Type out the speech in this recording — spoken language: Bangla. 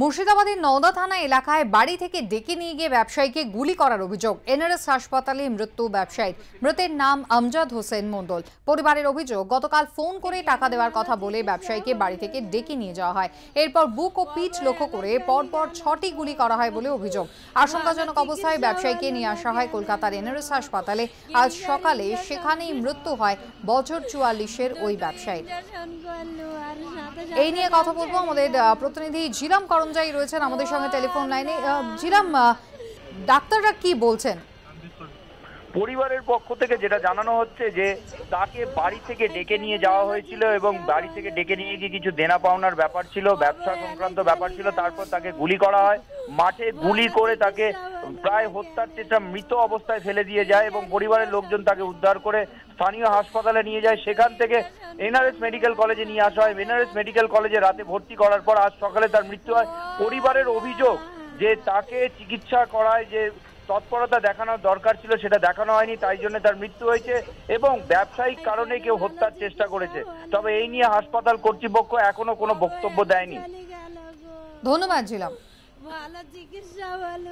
মুর্শিদাবাদের নওদা থানা এলাকায় বাড়ি থেকে ডেকে নিয়ে গিয়ে ব্যবসায়ীকে গুলি করার অভিযোগ এনআরএস হাসপাতালে মৃত্যু ব্যবসায়ীর মৃতের নাম আমজাদ হোসেন মন্ডল পরিবারের অভিযোগ গতকাল ফোন করে টাকা দেওয়ার কথা বলে ব্যবসায়ীকে বাড়ি থেকে ডেকে নিয়ে যাওয়া হয় এরপর বুক ও পিঠ লক্ষ্য করে পরপর ছটি গুলি করা হয় বলে অভিযোগ আশঙ্কাজনক অবস্থায় ব্যবসায়ীকে নিয়ে আসা হয় কলকাতার এনআরএস হাসপাতালে আজ সকালে সেখানেই মৃত্যু হয় বছর চুয়াল্লিশের ওই ব্যবসায়ী এই নিয়ে কথা বলবো আমাদের প্রতিনিধি জিরাম কর অনুযায়ী রয়েছেন আমাদের সঙ্গে টেলিফোন লাইনে জিরাম ডাক্তাররা কি বলছেন পরিবারের পক্ষ থেকে যেটা জানানো হচ্ছে যে তাকে বাড়ি থেকে ডেকে নিয়ে যাওয়া হয়েছিল এবং বাড়ি থেকে ডেকে নিয়ে গিয়ে কিছু দেনা পাওনার ব্যাপার ছিল ব্যবসা সংক্রান্ত ব্যাপার ছিল তারপর তাকে গুলি করা হয় মাঠে গুলি করে তাকে প্রায় হত্যার চেষ্টা মৃত অবস্থায় ফেলে দিয়ে যায় এবং পরিবারের লোকজন তাকে উদ্ধার করে স্থানীয় হাসপাতালে নিয়ে যায় সেখান থেকে এনআরএস মেডিকেল কলেজে নিয়ে আসা হয় এনআরএস মেডিকেল কলেজে রাতে ভর্তি করার পর আজ সকালে তার মৃত্যু হয় পরিবারের অভিযোগ যে তাকে চিকিৎসা করায় যে তৎপরতা দেখানোর দরকার ছিল সেটা দেখানো হয়নি তাই জন্য তার মৃত্যু হয়েছে এবং ব্যবসায়িক কারণে কেউ হত্যার চেষ্টা করেছে তবে এই নিয়ে হাসপাতাল কর্তৃপক্ষ এখনো কোনো বক্তব্য দেয়নি ধন্যবাদ ছিলাম ভালো চিকিৎসা